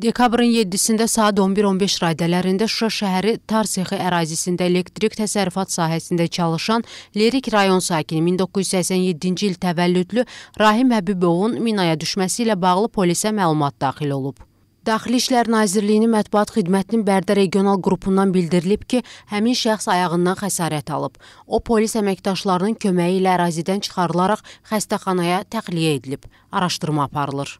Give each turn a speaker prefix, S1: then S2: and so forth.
S1: Dekabrın 7-də saat 11-15 radələrində Şuşa şəhəri tar sexi ərazisində elektrik təsərrüfat sahəsində çalışan Lerik rayon sakini 1987-ci il təvəllüdlü Rahim Həbibovun minaya düşməsi ilə bağlı polisə məlumat daxil olub. Daxili İşlər Nazirliyinin mətbuat xidmətinin Bərdə regional qrupundan bildirilib ki, həmin şəxs ayağından xəsarət alıb. O, polis əməkdaşlarının köməyi ilə ərazidən çıxarılaraq xəstəxanaya təxliyə edilib. Araşdırma aparılır.